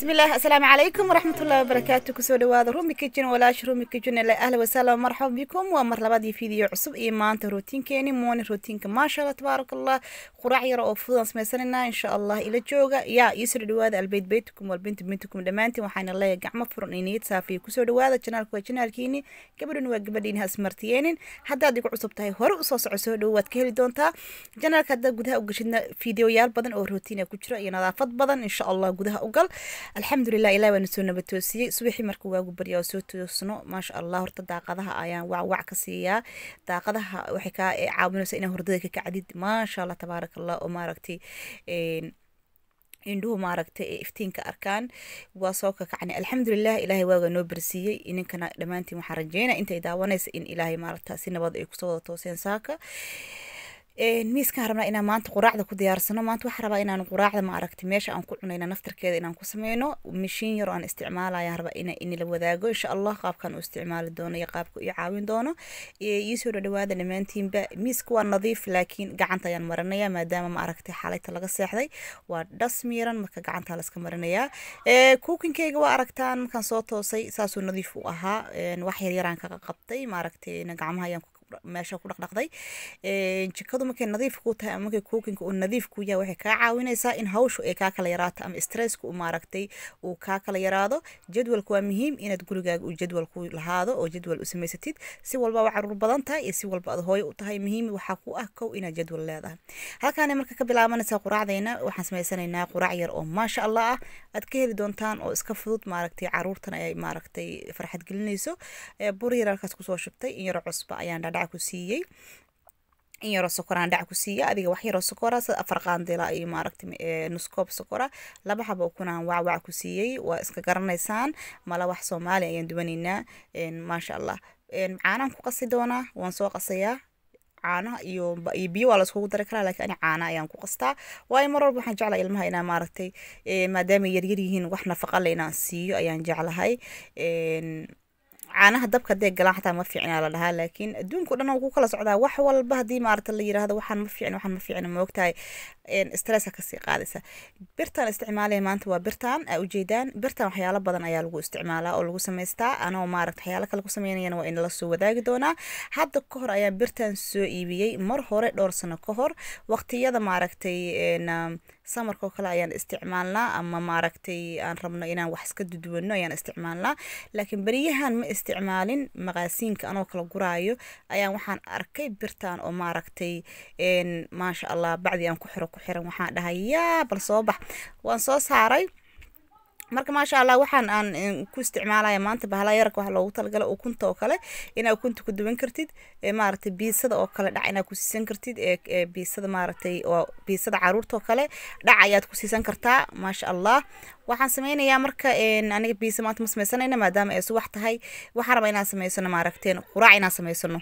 بسم الله السلام عليكم ورحمة الله وبركاته كسود واد رومي كيتشن ولاش رومي كيتشن لا أهلا وسهلا ومرحبا بكم ومرة لبادي فيديو عصب إيمان روتين كيني مون روتين ما شاء الله تبارك الله قراع يرى وفوضا سميساننا إن شاء الله إلى جوغا يا يسر دواد البيت بيتكم والبنت بنتكم دمانتي وحان الله يقع مفرون إني تسافي كسود واد جنال كوي جنال كيني قبلون وقبلين هاس مرتيين حتى ديك عصب تاي هور أصوص عصود واد كهلي دونتا جنال كدا قدها وقشدنا فيديو يال بدن أو روتين كتشرا ينظافة بدن إن شاء الله قدها أقل alxamdulilah ilaah waanu soo nabatoosiyey subaxii marka waagu barya oo soo toosno maasha allah horta daaqadaha ayaan wacwac ka siiyaa daaqadaha waxay kaa eh, caawinaysa inaa hordada ka kacdid maasha allah tabaaraka allah oo maaragtay eh, indhuhu maaragtay ee eh, iftiinka arkaan waa soo kakacnay alxamdulilah ilaahay waagaa noo barsiiyey ininkana dhammaantiin waxaa rajeynaa intay daawanaysa in ilaahay maaragta si nabad ay kusoo wada tooseen saaka miiskaan rabnaa inaan maanta quraacda ku diyaarsano maanta waxaa rabaa inaan quraacda ma meesha aan ku cunayna naftarkeeda inaan ku sameyno mishiin yar aan isticmaalaya rabaa ina inila wadaago insha allah qaabkan u isticmaali doono iyo qaabka ii caawin doono iisoo dhadhawaada dhammaantiinba miiska waa nadiif laakiin gacanta ayaan marinaya maadaama ma xalayta laga seexday waa dhas miiran marka gacanta laska marinayaa kuukinkeyga waa aragtaan markaan soo toosay saasuu nadiif u ahaa wax yaryaraan kaga qabtay ma gacmaha ayaan meesha ku dhaqdhaqday jikadu markay nadiif ku tahay ama markay kuukinka uu nadiif ku yahay waxay kaa caawinaysaa in hawshu ay kaa kala yaraato ama stresska u maaragtay uu kaa kala yaraado jadwalka waa muhiim inaad gurigaaga uu jadwal ku lahaado oo jadwal u samaysatid si walba waa caruur badan tahay iyo si walba aad hooyo u tahay muhiim waxaa ku ah kow inaad jadwal leedahay halkaana marka ka bilaabanaysaa quraacdayna waxaan samaysanaynaa quraac yar oo maasha allah ah aad ka heli doontaan oo iska fudud maaragtay caruurtan ay maaragtay farxad gelinayso bur yar halkaas kusoo shubtay in yar cusba ayaan dhadhac dhac ku siiyey in yaroo sokoraan dhac ku siiya adiga wax yaroo sokora sa afar qaandila iyo maaragta eh, nuskoob sokora laba xaba ukunaan wacwac ku siiyey waa iska garanaysaan mala wax soomaali ayaan duwanaynaa maasha allah caanaan ku qasi doonaa waan soo qasayaa caanaha iyo biyo waa laiskugu dari karaa lakiin ani caana ayaan ku qastaa waayo mar walba waxaan jeclahay ilmaha inaan maaragtay maadaama yaryar yihiin wax nafaqa le inaan siiyo ayaan jeclahay caanaha dabka hadday galaan xataa ma fiicina la dhahaa laakiin adduunka o dhan ku kala socdaa wax walba haddii maarata la yirahdo waxaan ma fiicin waxaan ma fiicin maogtahay stressa kasii qaadaysa birtan isticmaalaya maanta waa birtan aa ujeedaan birtan waxyaalo badan ayaa lagu isticmaalaa oo lagu samaystaa anoo maarata waxyaalo kale ku sameynayana waa inala soo wadaagi doonaa hadda ka hor ayaa birtan soo iibiyey mar hore dhowr sano ka hor waqtiyada maaragtay samarka kale ayaan isticmaalnaa ama maaragtay aan rabno inaan wax iska duduwano ayaan isticmaalnaa laakiin beriyahan ma isticmaalin maqaasiinka anoo kala guraayo ayaan waxaan arkay birtan oo maaragtay maasha allah bacdi aan ku xiro ku xiran waxaan dhahay yaa bal soo bax waan soo saaray marka maasha allah waxaan aan eh, ku isticmaalaya maanta bahala yarka waxa loogu talagala ukunta oo kale inaa ukunta ku duwan kartid eh, maaragtay biisada oo kale dhac inaa ku siisan kartid eh, biisada maaragtay oo biisada caruurta oo kale dhac ayaad ku kartaa maasha allah waxaan sameynayaa marka aniga biisa maanta ma sameysanayna maadaama ay subax tahay waxaan rabaa inaan sameysano maaragteen quraac inaan sameysano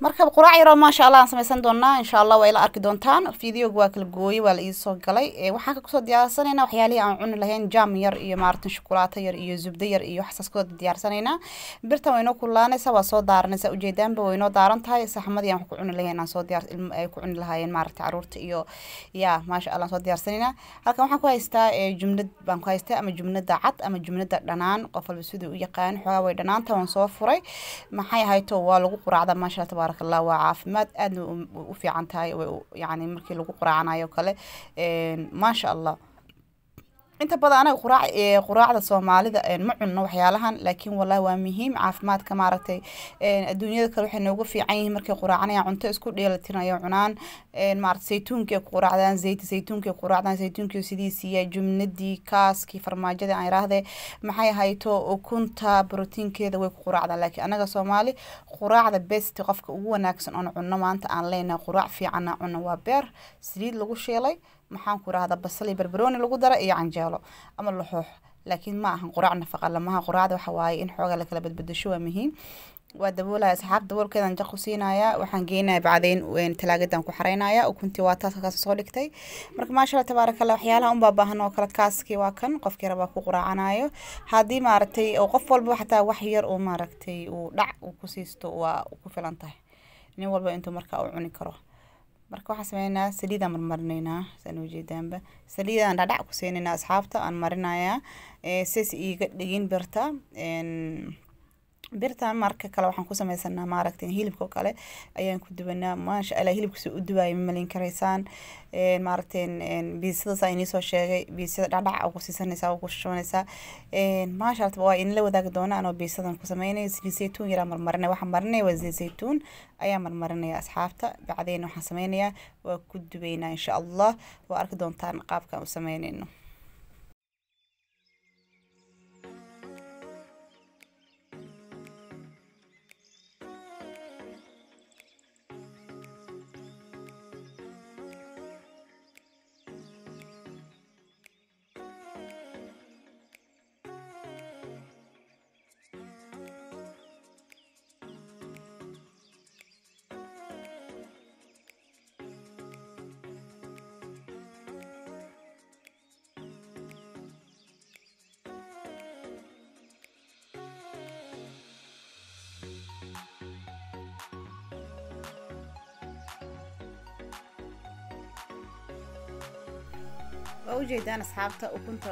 marka quraac yaroo maasha allah aan samaysan doonaa insha allah waa ila arki doontaan videoga waa kala gooyey waa la iisoo galay waxaan kusoo diyaarsanaynaa waxyaalihii aan cuni lahayn jaam yar iyo maaratan shukulaato yar iyo zubdo yar iyo waxsaaskooda diyaarsanayna birtan waa inoo kulaanaysa waa soo daaranaysa ujeedaanba waa daaran tahay saxmadii aan ku cuni lahayn aan soo diyaar ay ku cuni lahaayeen maarata caruurta iyo yaa maasha allah soo diyaarsanaynaa halkan waxaan ku haystaa jumlad baan ku haystaa ama jumlada cad ama jumlada dhanaan qof walba siduu u yaqaan xoogaa way dhanaanta waan soo furay maxay ahayto waa lagu quraacda maasha allah tabaarak allah waa caafimaad aadna u fiican tahay yani markii lagu quraacanayo kale maasha allah inta badan anaga quraac quraacda soomaalida ma cunno waxyaalahan laakiin wallahi waa muhiim caafimaadka maaragtay adduunyada kale waxay noogu fiican yihiin markay quraacanayaan cunto isku dheelatiranay cunaan maarata saytuunki quraacdaan zayti saytuunki ay ku quraacdaan saytuunki jumnadii kaaskii farmaajadii aan iraahdee maxay ahayto ukunta brotiinkeeda way ku quraacdaan laakiin anaga soomaali quraacda best qofka ugu wanaagsan oon cunno maanta aan leenahay quraac fiicanna cunno waa beer saliid lagu sheelay maxaan ku rahdaa basali barbarooni lagu dara iyo canjeelo ama laxoox laakiin ma ahan quraac nafaqa lamaha quraacda waxa in xooga la kala waa muhiim waa daboolaya asxaab daboolkeedan jaqu siinaya waxaan geenaya bacdayn talaagadaan ku xareynaya ukuntii waa taas soo dhigtay marka maashalla tabaarakallah waxyaalaha unbaa baahan oo kale kaaskii waa kan qofkii rabaa ku quraacanayo haddii maaragtay oo qof walba xataa wax yar oo maaragtay uu dhac uu ku siisto waa ku filan tahay nin walba intuu markaa u cuni karo marka waxaa sameyneynaa saliidaan marmarinaynaa saan ujeedaanba saliidaan dhadhac ku siinaynaa asxaabta aan marinayaa says iiga dhigin birta birtan marka kale waxaan ku samaysanaa maaragta hilibka kale ayaan ku dubanaa maasha alla hilibkasi u duwaaya malin karaysaan maaragta biisadaas a sheegay biisada dhacdhac ugu siisanaysaa ugu shubanaysaa maasha alla waa idinla wadaagi doona anoo biisadan ku sameynaya zaytuun yaraa marmarinaya waxaan marinaya waa zaytuun ayaa marmarinaya asxaabta bacdeen waxaan sameynayaa waa ku dubeynaa insha allah waa arki doontaan qaabkaan u sameynayno waa ujeedaan asxaabta ukunta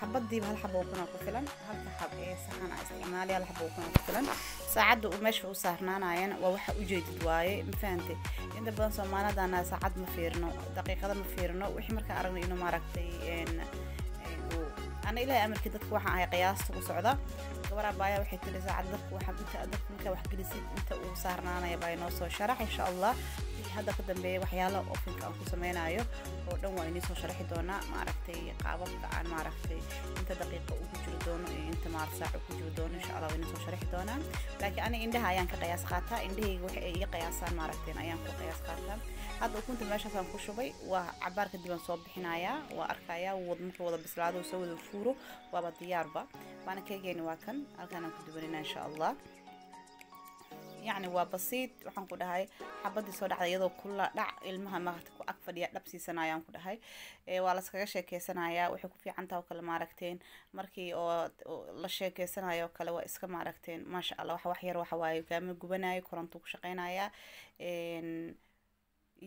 xabadiiba hal xaba ukuna ku filan halka xab ee saxan aa isticmaali hal xaba ukuna ku filan saacadda meesha u saarnaanayana waa waxa ujeedid waaye mafahante inta badan soomaalidana ah, saacad ma fiirno daqiiqada ma fiirno wixii markaan aragno inuu maaragtay ana ilaahay amarkii dadka waxaan ahay qiyaasta ku socda gabar abaaya waxay tiri saacad dadku waxaa inta dadka markaa wax gelisay inta uu saarnaanaya baa inoo soo sharax insha allah maaragtay hadda ka dambeeya waxyaalo ofinka aan ku samaynayo oo dhan waa inii soo sharaxi doonaa maaragtay qaababka aan maaragtay inta daqiiqa ugu jiri doono iyo inta maar saac ugu jiri doono insha allah waa inii soo sharaxi doonaa laakiin aniga indhaha ayaan ka qiyaas qaataa indhahayga waxa ay iga qiyaasaan maaragtay ayaan ku qiyaas qaataa hadda ukunta meeshaasaan ku shubay waa cabaar kadib aan soo bixinayaa waa arkayaa wad markuu wada bislaado soo wada fuuro waaba diyaarba waana keygeeni waa kan halkaan aan ku duwanina insha allah yani waa basiid waxaan ku dhahay xabadii soo dhacday iyadoo kula dhac ilmaha maqata ku ag fadhiya dhabsiisanayaan ku dhahay waa laskaga sheekeysanayaa waxay ku fiican taha oo kale maaragteen markii oo la sheekeysanayo o kale waa iska maaragteen maasha allah wax wax yar waxa waaye gaama gubanaya koronto ku shaqeynaya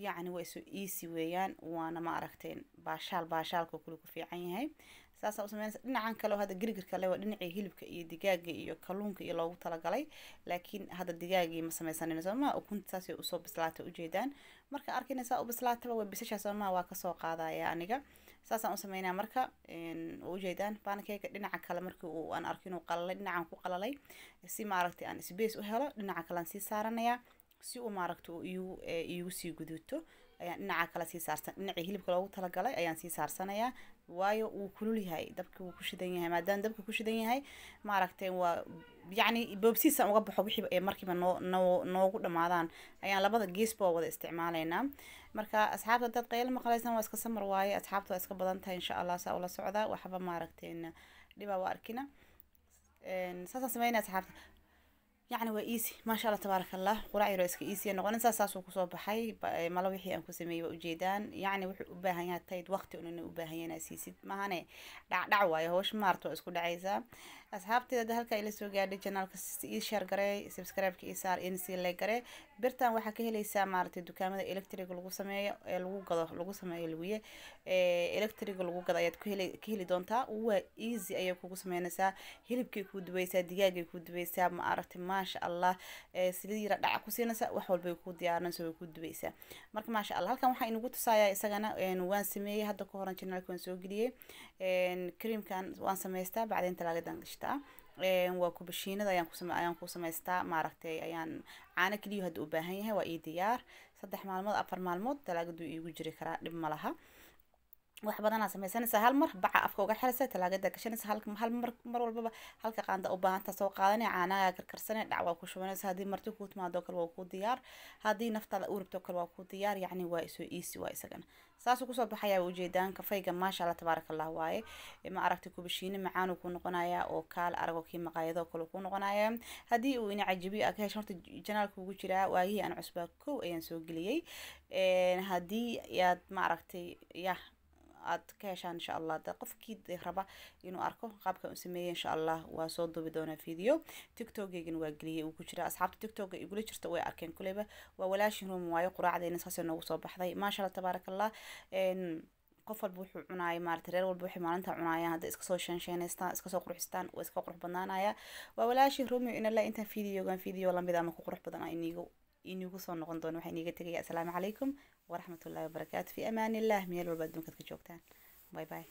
yacni waa isu easy weeyaan waana ma aragteen baashaal baashaalka kule ku fiican yahay saasaa u dhinacan kale oo hadda girgirka le waa dhinacii hilibka iyo digaaga iyo kalluunka iyo loogu talagalay laakiin hadda digaagii ma sameysanayno soomaa ukunta saasay usoo bislaatay ujeedaan marka arkiina u bislaataba way bisashaa soomaa waa kasoo qaadaya aniga saasaan u marka ujeedaan baankeega dhinaca kale markii aan arko inuu qalalay dhinacan ku qalalay si maaragtay aan space u helo dhinaca kale sii saaranayaa si uu maaragta iigu sii guduuto ayaan dhinaca kale sii saarsan dhinacii hilibka loogu talagalay ayaan sii saarsanayaa waayo uu kulul yahay dabki wuu ku shidan yahay maadaama dabka ku shidan yahay maaragtay waa yacni boobsiisaan uga baxo wixii ee markiiba noo noo noogu dhammaadaan ayaan labada geesba wada isticmaalaynaa marka asxaabta dad qayl maqlaysaan waa iska samar waaye asxaabta waa iska badan tahay insha allah saa ula socdaa waxba maaragtay dhibaa waa arkina saasaan sameynaya asxaabta يعني waa easy maasha شاء الله allah الله qurac yaro iska easy noqonaysaa saasuu kusoo baxay eh, malo wixii aan ku sameeyey waa ujeedaan yacni wuxuu u baahan yahay tayd waqti unana u baahan inaa siisid maahane dhacdhac waayo hawsha maarta waa isku dhacaysaa asxaabteeda halka ila soo gaadhay janaalka ii sheer garee subscribe-ka ii saar in sii lay birtan waxaa ka heleysaa maaragtay dukaamada electric lagu sameeyo ee lagu gado lagu sameeyo laguye electric lagu gado ayaad ka heli doontaa waa easy ayay kugu sameynaysaa hilibkay kuu dubaysaa digaagay kuu dubaysaa ma maasha allah silid yara dhaca ku siinaysaa wax walbay kuu diyaarinaysa way kuu dubaysaa marka maasha allah halkan waxaa inagu tusaayaa isagana waan sameeyey hadda ka horan janaalka waan soo geliyey creamkan waan samaystaa bacdeen talaagadan gashta samaystaa waa kubashiinada ayaan ayaan ku samaystaa maaragtay ayaan caano keliyu hadda u baahan yahay waa ii diyaar saddex maalmood afar maalmood dalaagadu iigu jiri karaa dhib ma laha wax badanaa sameysanaysaa hal mar baca afka uga xiraysa talaagada gashanaysa hal mar mar walbaba halka qaanda u baahanta soo qaadanaya caanaha karkarsane dhac ku shubanaysa haddii marti kuu timaado kale waa ku diyaar haddii naftaada u rabto kale waa ku diyaar yacni waa isoo iisi waa isagana saasuu kusoo baxayaa ujeedaan kafayga maasha allah tabaaraka allah waaye ma aragtay kubashiine macaanuu ku noqonayaa oo kaal aragoo kii maqaayadoo kale ku noqonaya haddii uu ina cajibi a ka hesho horta janaalka ugu jiraa waagihii aan cusbaa kow ayaan soo geliyey haddii yaad ma aragtay yah aad ka heshaan insha allah da qofkii raba inuu arko qaabka u sameeya insha allah waa soo duubi doonaa video tictogeygan waa geliyay uu ku jira asxaabta tictoga igula jirta way arkeen kuleyba waa walaashin ruum waayo quraacdayna saasee noogu soo baxday maasha allah tabaarak allah qof walba wuxuu cunaaya maarata reer walba waxay maalinta cunaayaan hadda iska soo shaansheynaysta qurxistaan waa iska qurux badnaanaya waa walaashi romeo inala intaan videogan video lamid ama ku qurux badan inigu inigu soo noqon doono waxaa iniga tegaya asalaamu calaykum waraxmatullahi wabarakaatu fi amaan illaah meel walba adduunkaad ka joogtaan bay bay